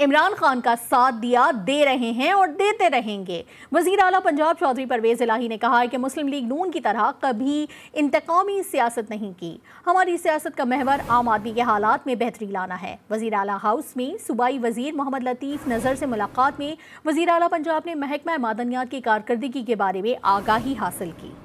इमरान खान का साथ दिया दे रहे हैं और देते रहेंगे वजीर अला पंजाब चौधरी परवेज़ इलाही ने कहा है कि मुस्लिम लीग नून की तरह कभी इंतकामी सियासत नहीं की हमारी सियासत का महवर आम आदमी के हालात में बेहतरी लाना है वजीर अला हाउस में सूबाई वजीर मोहम्मद लतीफ़ नज़र से मुलाकात में वजीर अला पंजाब ने महकमा मादनियात की कारकर्दगी के बारे में आगाही हासिल की